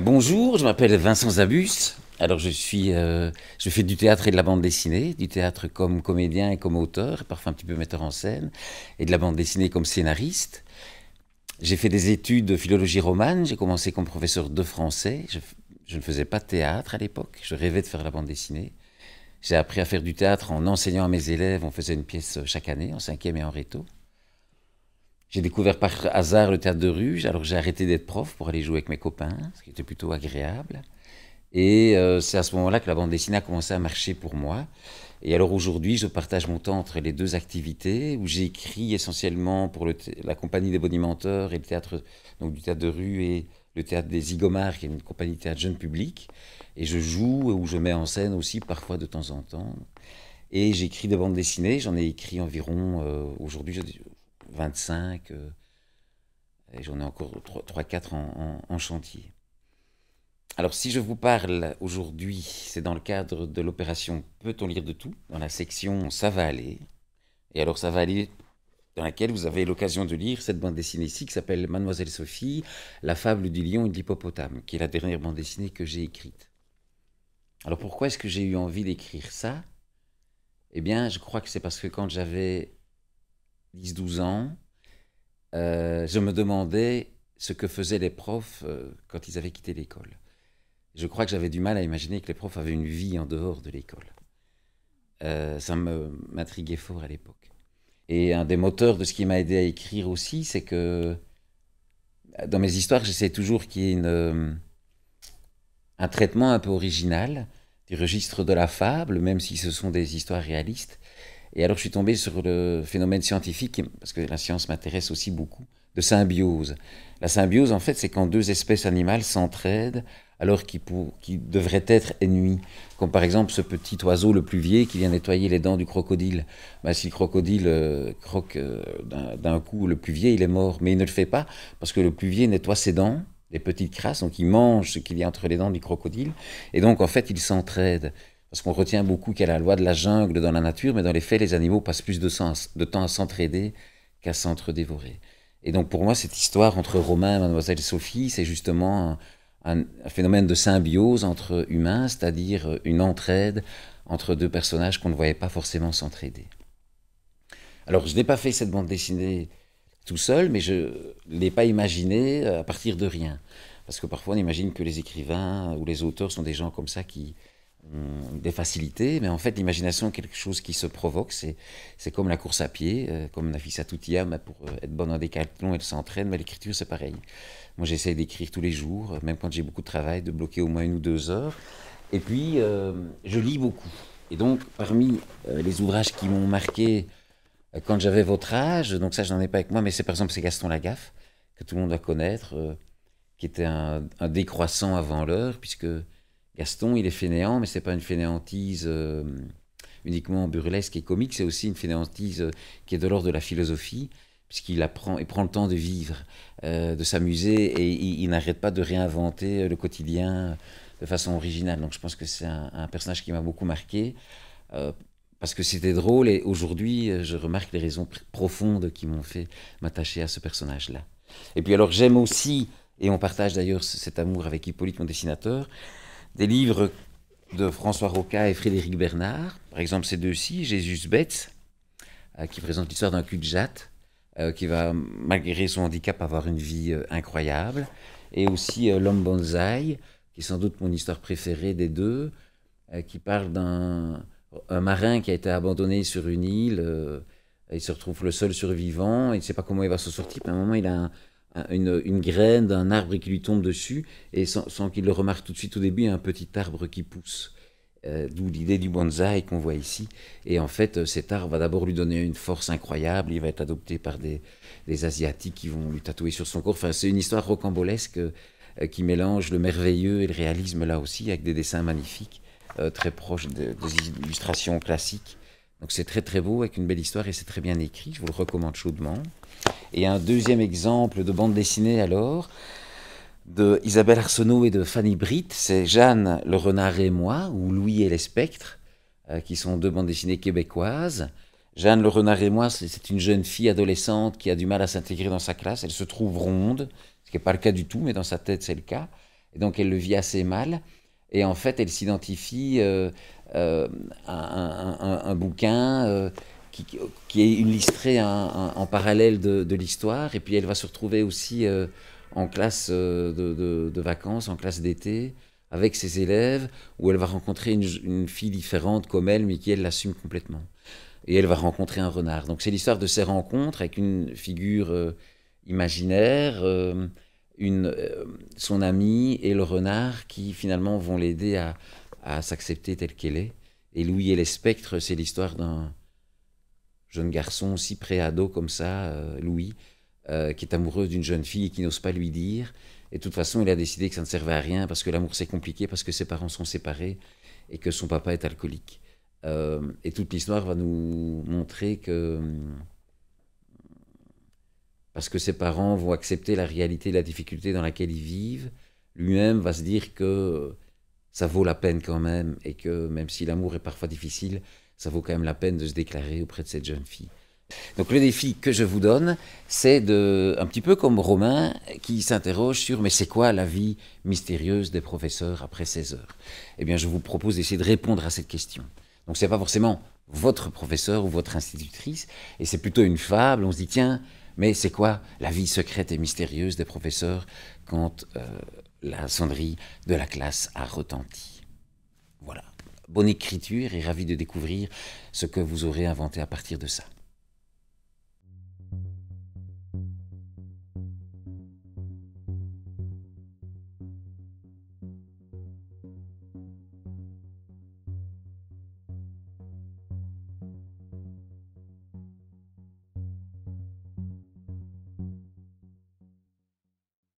bonjour, je m'appelle Vincent Zabus. Alors je suis, euh, je fais du théâtre et de la bande dessinée, du théâtre comme comédien et comme auteur, parfois un petit peu metteur en scène, et de la bande dessinée comme scénariste. J'ai fait des études de philologie romane, j'ai commencé comme professeur de français. Je, ne faisais pas de théâtre à l'époque, je rêvais de faire la bande dessinée. J'ai appris à faire du théâtre en enseignant à mes élèves, on faisait une pièce chaque année, en cinquième et en réto. J'ai découvert par hasard le théâtre de rue, alors j'ai arrêté d'être prof pour aller jouer avec mes copains, ce qui était plutôt agréable. Et euh, c'est à ce moment-là que la bande dessinée a commencé à marcher pour moi. Et alors aujourd'hui, je partage mon temps entre les deux activités, où j'écris essentiellement pour le la compagnie des bonimenteurs et le théâtre, donc du théâtre de rue et le théâtre des Igomars, qui est une compagnie de théâtre jeune public. Et je joue ou je mets en scène aussi parfois de temps en temps. Et j'écris des bandes dessinées, j'en ai écrit environ, euh, aujourd'hui, 25, euh, et j'en ai encore 3-4 en, en, en chantier. Alors si je vous parle aujourd'hui, c'est dans le cadre de l'opération Peut-on lire de tout dans la section Ça va aller. Et alors ça va aller dans laquelle vous avez l'occasion de lire cette bande dessinée ici qui s'appelle Mademoiselle Sophie, La fable du lion et de l'hippopotame, qui est la dernière bande dessinée que j'ai écrite. Alors pourquoi est-ce que j'ai eu envie d'écrire ça Eh bien je crois que c'est parce que quand j'avais 10-12 ans, euh, je me demandais ce que faisaient les profs euh, quand ils avaient quitté l'école. Je crois que j'avais du mal à imaginer que les profs avaient une vie en dehors de l'école. Euh, ça m'intriguait fort à l'époque. Et un des moteurs de ce qui m'a aidé à écrire aussi, c'est que dans mes histoires, j'essaie toujours qu'il y ait un traitement un peu original du registre de la fable, même si ce sont des histoires réalistes. Et alors je suis tombé sur le phénomène scientifique, parce que la science m'intéresse aussi beaucoup, de symbiose. La symbiose, en fait, c'est quand deux espèces animales s'entraident alors qu'ils qui devraient être ennuis, Comme par exemple ce petit oiseau, le pluvier, qui vient nettoyer les dents du crocodile. Ben, si le crocodile euh, croque euh, d'un coup le pluvier, il est mort. Mais il ne le fait pas, parce que le pluvier nettoie ses dents, les petites crasses, donc il mange ce qu'il y a entre les dents du crocodile. Et donc, en fait, il s'entraident. Parce qu'on retient beaucoup qu'il y a la loi de la jungle dans la nature, mais dans les faits, les animaux passent plus de, temps à s'entraider qu'à s'entre-dévorer. Et donc pour moi, cette histoire entre Romain et Mademoiselle Sophie, c'est justement un, un, phénomène de symbiose entre humains, c'est-à-dire une entraide entre deux personnages qu'on ne voyait pas forcément s'entraider. Alors je n'ai pas fait cette bande dessinée tout seul, mais je ne l'ai pas imaginée euh, à partir de rien. Parce que parfois on imagine que les écrivains ou les auteurs sont des gens comme ça qui, euh, des facilités, mais en fait, l'imagination est quelque chose qui se provoque. C'est comme la course à pied, comme euh, comme tout Toutia, mais pour euh, être bonne en décathlon, elle s'entraîne, mais l'écriture, c'est pareil. Moi, j'essaie d'écrire tous les jours, euh, même quand j'ai beaucoup de travail, de bloquer au moins une ou deux heures. Et puis, je lis beaucoup. Et donc, parmi les ouvrages qui m'ont marqué quand j'avais votre âge, donc ça, je n'en ai pas avec moi, mais c'est par exemple, Gaston Lagaffe, que tout le monde doit connaître, qui était un décroissant avant l'heure, puisque Gaston, il est fainéant, mais ce c'est pas une fainéantise euh, uniquement burlesque et comique, c'est aussi une fainéantise euh, qui est de l'ordre de la philosophie, puisqu'il apprend, il prend le temps de vivre, euh, de s'amuser, et il, n'arrête pas de réinventer le quotidien de façon originale. Donc je pense que c'est un, personnage qui m'a beaucoup marqué. parce que c'était drôle et aujourd'hui, je remarque les raisons profondes qui m'ont fait m'attacher à ce personnage-là. Et puis alors, j'aime aussi, et on partage d'ailleurs cet amour avec Hippolyte, mon dessinateur, des livres de François Roca et Frédéric Bernard. Par exemple, ces deux-ci, Jésus Betz, euh, qui présente l'histoire d'un cul de jatte, euh, qui va, malgré son handicap, avoir une vie euh, incroyable. Et aussi L'homme bonsaï, qui est sans doute mon histoire préférée des deux, qui parle d'un marin qui a été abandonné sur une île. il se retrouve le seul survivant, il ne sait pas comment il va se sortir. À un moment, il a un, une, graine d'un arbre qui lui tombe dessus, et sans, qu'il le remarque tout de suite au début, un petit arbre qui pousse. Euh, d'où l'idée du bonsai qu'on voit ici. Et en fait, euh, cet arbre va d'abord lui donner une force incroyable. Il va être adopté par des, Asiatiques qui vont lui tatouer sur son corps. Enfin, c'est une histoire rocambolesque euh, qui mélange le merveilleux et le réalisme là aussi, avec des dessins magnifiques, très proches des illustrations classiques. Donc c'est très très beau, avec une belle histoire, et c'est très bien écrit, je vous le recommande chaudement. Et un deuxième exemple de bande dessinée alors, de Isabelle Arsenault et de Fanny Britt, c'est Jeanne le renard et moi, ou Louis et les spectres, euh, qui sont deux bandes dessinées québécoises. Jeanne le renard et moi, c'est une jeune fille adolescente qui a du mal à s'intégrer dans sa classe, elle se trouve ronde, ce qui n'est pas le cas du tout, mais dans sa tête c'est le cas, et donc elle le vit assez mal, et en fait elle s'identifie euh, euh, un, un, bouquin euh, qui, qui, est illustré en parallèle de, l'histoire, et puis elle va se retrouver aussi euh, en classe de, vacances, en classe d'été, avec ses élèves, où elle va rencontrer une, fille différente comme elle, mais qui elle l'assume complètement. Et elle va rencontrer un renard. Donc c'est l'histoire de ses rencontres avec une figure imaginaire, son ami et le renard qui finalement vont l'aider à, à s'accepter telle qu'elle est. Et Louis et les spectres, c'est l'histoire d'un jeune garçon aussi pré-ado comme ça, euh, Louis, euh, qui est amoureux d'une jeune fille et qui n'ose pas lui dire. Et de toute façon, il a décidé que ça ne servait à rien parce que l'amour c'est compliqué, parce que ses parents sont séparés et que son papa est alcoolique. Euh, et toute l'histoire va nous montrer que mm, parce que ses parents vont accepter la réalité, la difficulté dans laquelle ils vivent, lui-même va se dire que ça vaut la peine quand même, et que même si l'amour est parfois difficile, ça vaut quand même la peine de se déclarer auprès de cette jeune fille. Donc le défi que je vous donne, c'est de, un petit peu comme Romain qui s'interroge sur mais c'est quoi la vie mystérieuse des professeurs après 16 heures Eh bien je vous propose d'essayer de répondre à cette question. Donc c'est pas forcément votre professeur ou votre institutrice, et c'est plutôt une fable, on se dit tiens, mais c'est quoi la vie secrète et mystérieuse des professeurs quand... Euh, la sonnerie de la classe a retenti. Voilà. Bonne écriture et ravi de découvrir ce que vous aurez inventé à partir de ça.